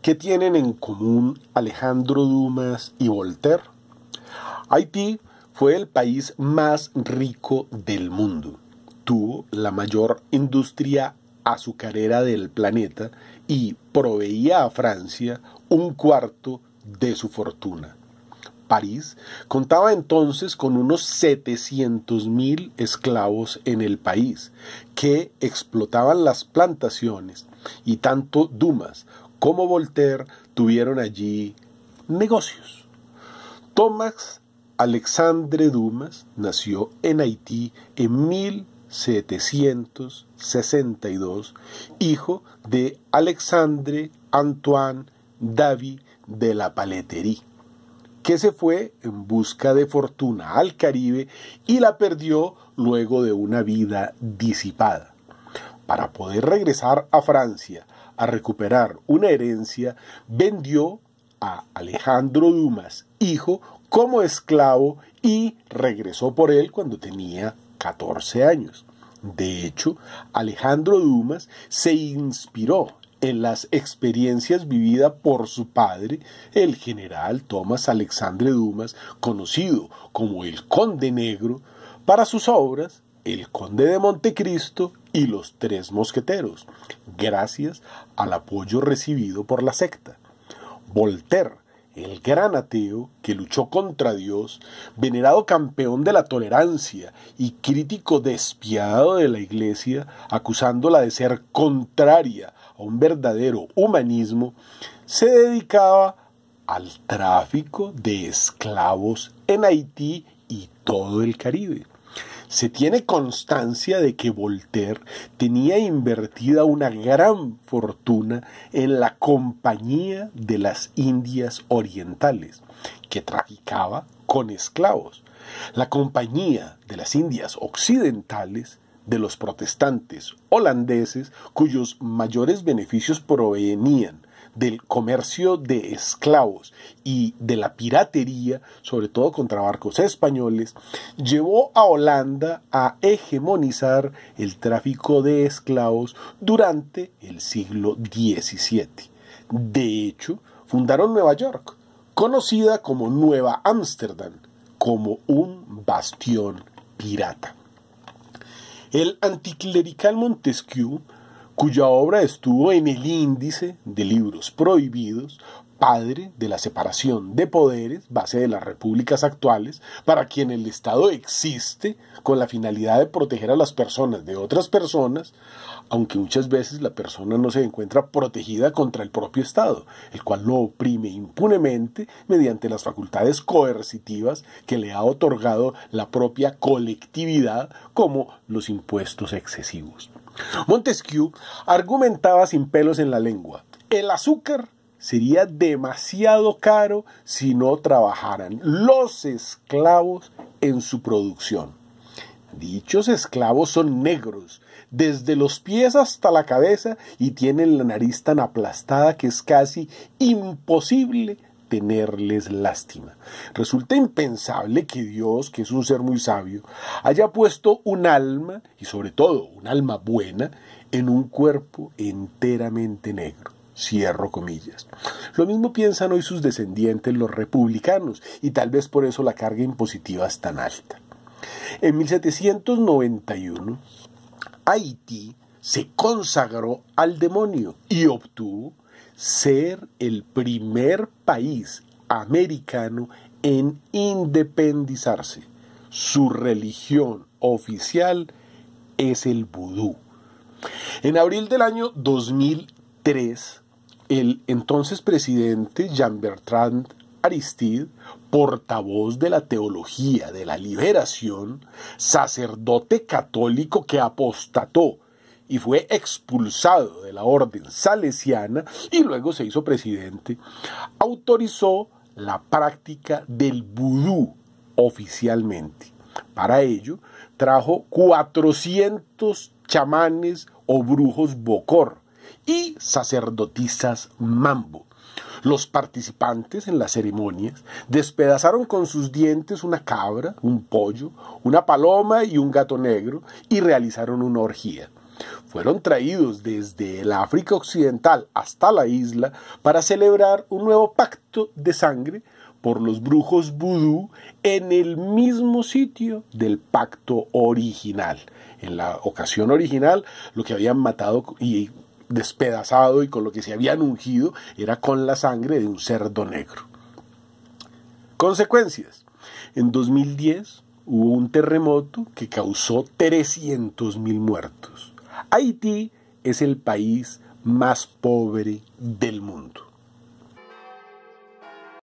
¿Qué tienen en común Alejandro Dumas y Voltaire? Haití fue el país más rico del mundo. Tuvo la mayor industria azucarera del planeta y proveía a Francia un cuarto de su fortuna. París contaba entonces con unos mil esclavos en el país que explotaban las plantaciones y tanto Dumas como Voltaire tuvieron allí negocios. Thomas Alexandre Dumas nació en Haití en 1762, hijo de Alexandre Antoine David de la Paleterie, que se fue en busca de fortuna al Caribe y la perdió luego de una vida disipada. Para poder regresar a Francia a recuperar una herencia, vendió a Alejandro Dumas, hijo, como esclavo y regresó por él cuando tenía 14 años. De hecho, Alejandro Dumas se inspiró en las experiencias vividas por su padre, el general Tomás Alexandre Dumas, conocido como el Conde Negro, para sus obras El Conde de Montecristo y los tres mosqueteros, gracias al apoyo recibido por la secta. Voltaire, el gran ateo que luchó contra Dios, venerado campeón de la tolerancia y crítico despiadado de la Iglesia, acusándola de ser contraria a un verdadero humanismo, se dedicaba al tráfico de esclavos en Haití y todo el Caribe. Se tiene constancia de que Voltaire tenía invertida una gran fortuna en la Compañía de las Indias Orientales, que traficaba con esclavos. La Compañía de las Indias Occidentales de los protestantes holandeses cuyos mayores beneficios provenían del comercio de esclavos y de la piratería, sobre todo contra barcos españoles, llevó a Holanda a hegemonizar el tráfico de esclavos durante el siglo XVII. De hecho, fundaron Nueva York, conocida como Nueva Ámsterdam, como un bastión pirata. El anticlerical Montesquieu cuya obra estuvo en el índice de libros prohibidos, padre de la separación de poderes, base de las repúblicas actuales, para quien el Estado existe con la finalidad de proteger a las personas de otras personas, aunque muchas veces la persona no se encuentra protegida contra el propio Estado, el cual lo oprime impunemente mediante las facultades coercitivas que le ha otorgado la propia colectividad, como los impuestos excesivos. Montesquieu argumentaba sin pelos en la lengua. El azúcar sería demasiado caro si no trabajaran los esclavos en su producción. Dichos esclavos son negros, desde los pies hasta la cabeza, y tienen la nariz tan aplastada que es casi imposible tenerles lástima. Resulta impensable que Dios, que es un ser muy sabio, haya puesto un alma, y sobre todo un alma buena, en un cuerpo enteramente negro. Cierro comillas. Lo mismo piensan hoy sus descendientes los republicanos, y tal vez por eso la carga impositiva es tan alta. En 1791, Haití se consagró al demonio y obtuvo ser el primer país americano en independizarse. Su religión oficial es el vudú. En abril del año 2003, el entonces presidente Jean-Bertrand Aristide, portavoz de la teología de la liberación, sacerdote católico que apostató y fue expulsado de la orden salesiana y luego se hizo presidente, autorizó la práctica del vudú oficialmente. Para ello, trajo 400 chamanes o brujos bocor y sacerdotisas mambo. Los participantes en las ceremonias despedazaron con sus dientes una cabra, un pollo, una paloma y un gato negro y realizaron una orgía fueron traídos desde el África Occidental hasta la isla para celebrar un nuevo pacto de sangre por los brujos vudú en el mismo sitio del pacto original. En la ocasión original, lo que habían matado y despedazado y con lo que se habían ungido era con la sangre de un cerdo negro. Consecuencias. En 2010 hubo un terremoto que causó 300.000 muertos. Haití es el país más pobre del mundo.